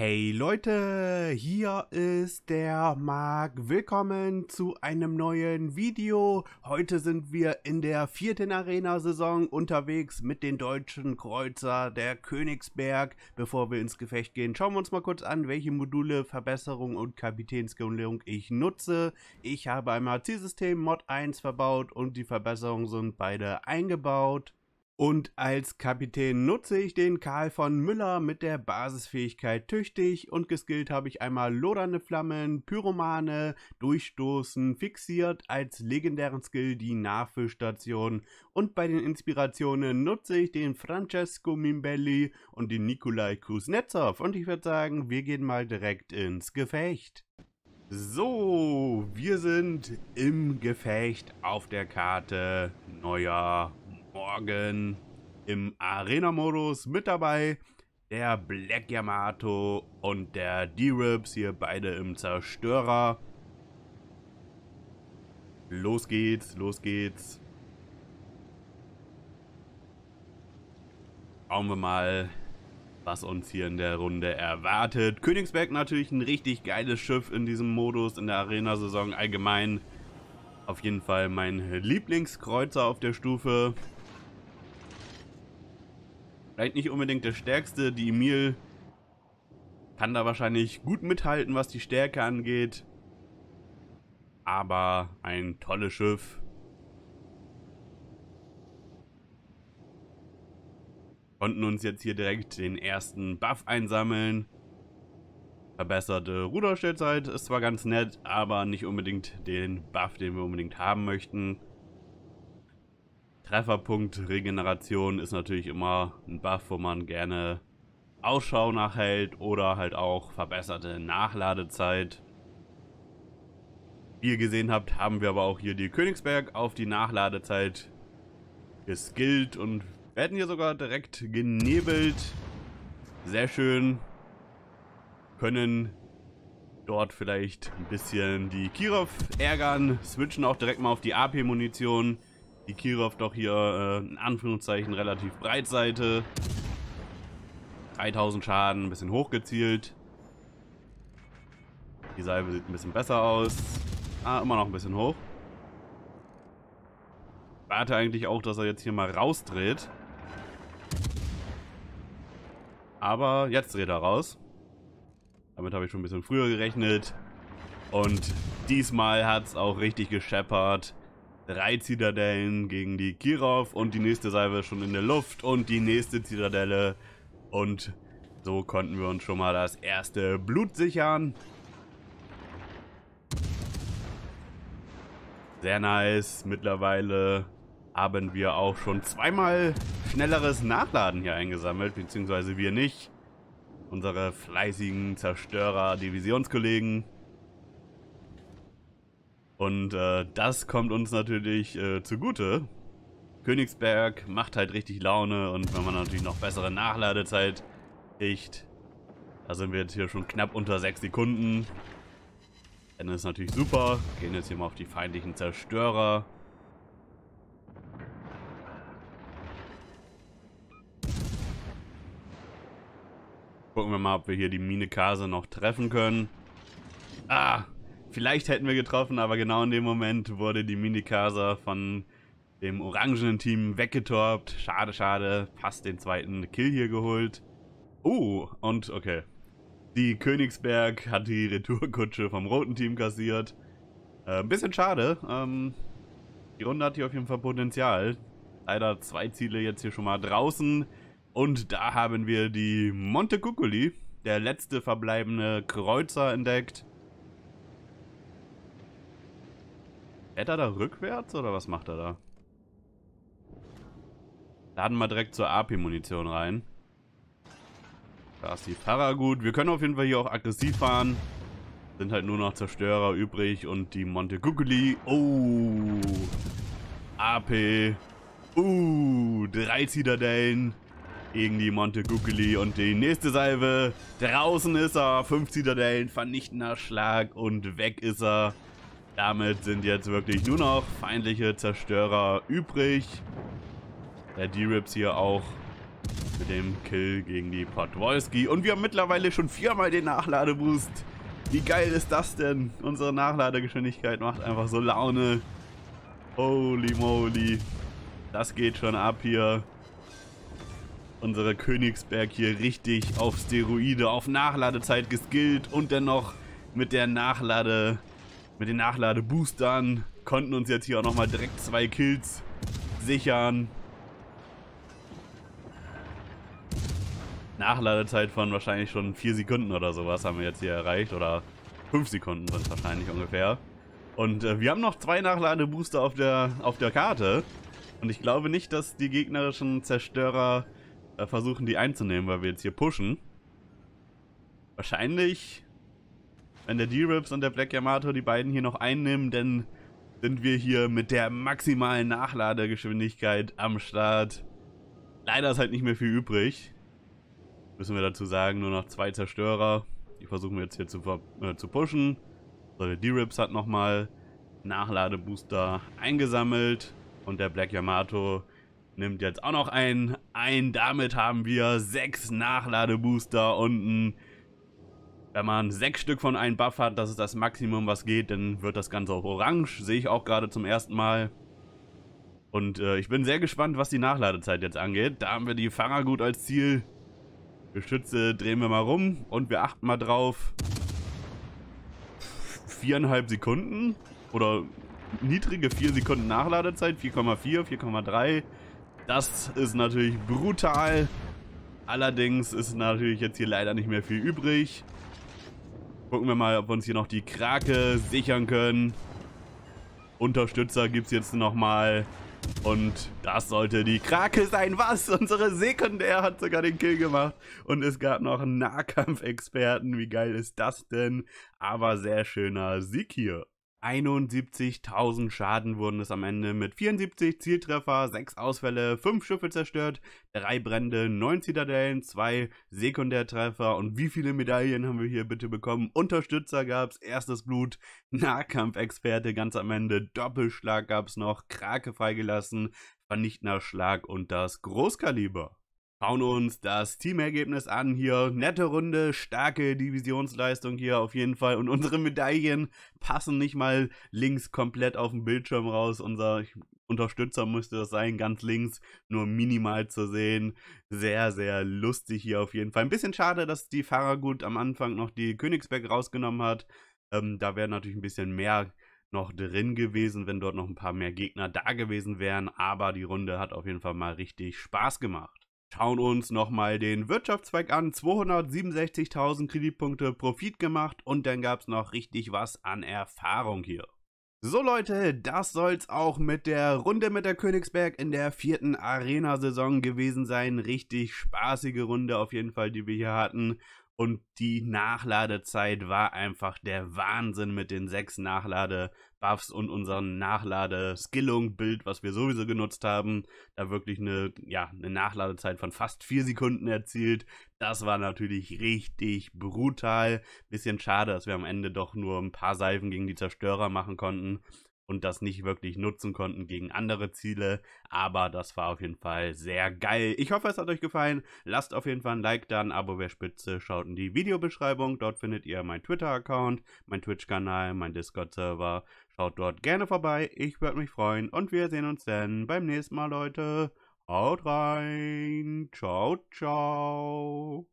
Hey Leute, hier ist der Marc. Willkommen zu einem neuen Video. Heute sind wir in der vierten Arena-Saison unterwegs mit den deutschen Kreuzer der Königsberg. Bevor wir ins Gefecht gehen, schauen wir uns mal kurz an, welche Module, Verbesserung und Kapitänsgelung ich nutze. Ich habe einmal Zielsystem Mod 1 verbaut und die Verbesserungen sind beide eingebaut. Und als Kapitän nutze ich den Karl von Müller mit der Basisfähigkeit tüchtig und geskillt habe ich einmal lodernde Flammen, Pyromane, Durchstoßen, fixiert als legendären Skill die Nachfüllstation. Und bei den Inspirationen nutze ich den Francesco Mimbelli und den Nikolai Kuznetsov. Und ich würde sagen, wir gehen mal direkt ins Gefecht. So, wir sind im Gefecht auf der Karte neuer Morgen im Arena-Modus mit dabei der Black Yamato und der d ribs hier beide im Zerstörer. Los geht's, los geht's. Schauen wir mal, was uns hier in der Runde erwartet. Königsberg natürlich ein richtig geiles Schiff in diesem Modus, in der Arena-Saison allgemein. Auf jeden Fall mein Lieblingskreuzer auf der Stufe vielleicht nicht unbedingt der stärkste. Die Emil kann da wahrscheinlich gut mithalten, was die Stärke angeht. Aber ein tolles Schiff. Konnten uns jetzt hier direkt den ersten Buff einsammeln. Verbesserte Ruderstellzeit ist zwar ganz nett, aber nicht unbedingt den Buff, den wir unbedingt haben möchten. Trefferpunkt Regeneration ist natürlich immer ein Buff, wo man gerne Ausschau nachhält oder halt auch verbesserte Nachladezeit. Wie ihr gesehen habt, haben wir aber auch hier die Königsberg auf die Nachladezeit geskillt und werden hier sogar direkt genebelt. Sehr schön. Können dort vielleicht ein bisschen die Kirov ärgern. Switchen auch direkt mal auf die AP-Munition. Die Kirov doch hier äh, in Anführungszeichen relativ Breitseite. 3000 Schaden, ein bisschen hochgezielt. Die Salve sieht ein bisschen besser aus. Ah, immer noch ein bisschen hoch. Warte eigentlich auch, dass er jetzt hier mal rausdreht. Aber jetzt dreht er raus. Damit habe ich schon ein bisschen früher gerechnet. Und diesmal hat es auch richtig gescheppert drei Zitadellen gegen die Kirov und die nächste Salve schon in der Luft und die nächste Zitadelle. Und so konnten wir uns schon mal das erste Blut sichern. Sehr nice. Mittlerweile haben wir auch schon zweimal schnelleres Nachladen hier eingesammelt, beziehungsweise wir nicht. Unsere fleißigen Zerstörer-Divisionskollegen. Und äh, das kommt uns natürlich äh, zugute. Königsberg macht halt richtig Laune und wenn man natürlich noch bessere Nachladezeit kriegt, da sind wir jetzt hier schon knapp unter 6 Sekunden. Dann ist natürlich super. Gehen jetzt hier mal auf die feindlichen Zerstörer. Gucken wir mal, ob wir hier die Mine Kase noch treffen können. Ah, Vielleicht hätten wir getroffen, aber genau in dem Moment wurde die Minikasa von dem orangenen Team weggetorbt. Schade, schade. Fast den zweiten Kill hier geholt. Oh, uh, und okay. Die Königsberg hat die Retourkutsche vom roten Team kassiert. Äh, bisschen schade. Ähm, die Runde hat hier auf jeden Fall Potenzial. Leider zwei Ziele jetzt hier schon mal draußen. Und da haben wir die Monte Cuculi, der letzte verbleibende Kreuzer, entdeckt. Fährt er da rückwärts oder was macht er da? Laden wir direkt zur AP-Munition rein. Da ist die Fahrer gut. Wir können auf jeden Fall hier auch aggressiv fahren. Sind halt nur noch Zerstörer übrig und die Monteguguli. Oh. AP. Uh, drei Zitadellen gegen die Monteguguli und die nächste Salve. Draußen ist er. Fünf Zitadellen, vernichtender Schlag und weg ist er. Damit sind jetzt wirklich nur noch feindliche Zerstörer übrig. Der D-Rips hier auch mit dem Kill gegen die Podwolski. Und wir haben mittlerweile schon viermal den Nachladeboost. Wie geil ist das denn? Unsere Nachladegeschwindigkeit macht einfach so Laune. Holy moly. Das geht schon ab hier. Unsere Königsberg hier richtig auf Steroide, auf Nachladezeit geskillt und dennoch mit der Nachlade mit den Nachladeboostern konnten uns jetzt hier auch nochmal direkt zwei Kills sichern. Nachladezeit von wahrscheinlich schon vier Sekunden oder sowas haben wir jetzt hier erreicht. Oder fünf Sekunden sind es wahrscheinlich ungefähr. Und äh, wir haben noch zwei Nachladebooster auf der, auf der Karte. Und ich glaube nicht, dass die gegnerischen Zerstörer äh, versuchen, die einzunehmen, weil wir jetzt hier pushen. Wahrscheinlich wenn der D-Rips und der Black Yamato die beiden hier noch einnehmen, dann sind wir hier mit der maximalen Nachladegeschwindigkeit am Start. Leider ist halt nicht mehr viel übrig. Müssen wir dazu sagen, nur noch zwei Zerstörer. Die versuchen wir jetzt hier zu, äh, zu pushen. So, der D-Rips hat nochmal Nachladebooster eingesammelt. Und der Black Yamato nimmt jetzt auch noch einen. Ein, damit haben wir sechs Nachladebooster unten. Wenn man sechs Stück von einem Buff hat, das ist das Maximum, was geht, dann wird das Ganze auch orange. Sehe ich auch gerade zum ersten Mal. Und äh, ich bin sehr gespannt, was die Nachladezeit jetzt angeht. Da haben wir die Pfarrer gut als Ziel. Geschütze drehen wir mal rum und wir achten mal drauf. Viereinhalb Sekunden oder niedrige vier Sekunden Nachladezeit, 4,4, 4,3. Das ist natürlich brutal. Allerdings ist natürlich jetzt hier leider nicht mehr viel übrig. Gucken wir mal, ob wir uns hier noch die Krake sichern können. Unterstützer gibt es jetzt nochmal. Und das sollte die Krake sein. Was? Unsere Sekundär hat sogar den Kill gemacht. Und es gab noch einen Nahkampfexperten. Wie geil ist das denn? Aber sehr schöner Sieg hier. 71.000 Schaden wurden es am Ende mit 74 Zieltreffer, 6 Ausfälle, 5 Schiffe zerstört, 3 Brände, 9 Zitadellen, 2 Sekundärtreffer und wie viele Medaillen haben wir hier bitte bekommen? Unterstützer gab es, erstes Blut, Nahkampfexperte ganz am Ende, Doppelschlag gab es noch, Krake freigelassen, vernichtender Schlag und das Großkaliber. Schauen uns das Teamergebnis an hier. Nette Runde, starke Divisionsleistung hier auf jeden Fall. Und unsere Medaillen passen nicht mal links komplett auf dem Bildschirm raus. Unser Unterstützer müsste das sein, ganz links, nur minimal zu sehen. Sehr, sehr lustig hier auf jeden Fall. Ein bisschen schade, dass die Fahrergut am Anfang noch die Königsberg rausgenommen hat. Ähm, da wäre natürlich ein bisschen mehr noch drin gewesen, wenn dort noch ein paar mehr Gegner da gewesen wären. Aber die Runde hat auf jeden Fall mal richtig Spaß gemacht. Schauen uns nochmal den Wirtschaftszweig an. 267.000 Kreditpunkte Profit gemacht und dann gab es noch richtig was an Erfahrung hier. So Leute, das soll's auch mit der Runde mit der Königsberg in der vierten Arena-Saison gewesen sein. Richtig spaßige Runde auf jeden Fall, die wir hier hatten. Und die Nachladezeit war einfach der Wahnsinn mit den sechs Nachlade-Buffs und unserem Nachlade-Skillung-Bild, was wir sowieso genutzt haben. Da wirklich eine, ja, eine Nachladezeit von fast vier Sekunden erzielt. Das war natürlich richtig brutal. Bisschen schade, dass wir am Ende doch nur ein paar Seifen gegen die Zerstörer machen konnten und das nicht wirklich nutzen konnten gegen andere Ziele. Aber das war auf jeden Fall sehr geil. Ich hoffe, es hat euch gefallen. Lasst auf jeden Fall ein Like da, ein Abo wäre spitze. Schaut in die Videobeschreibung. Dort findet ihr meinen Twitter-Account, meinen Twitch-Kanal, meinen Discord-Server. Schaut dort gerne vorbei. Ich würde mich freuen. Und wir sehen uns dann beim nächsten Mal, Leute. Haut rein. Ciao, ciao.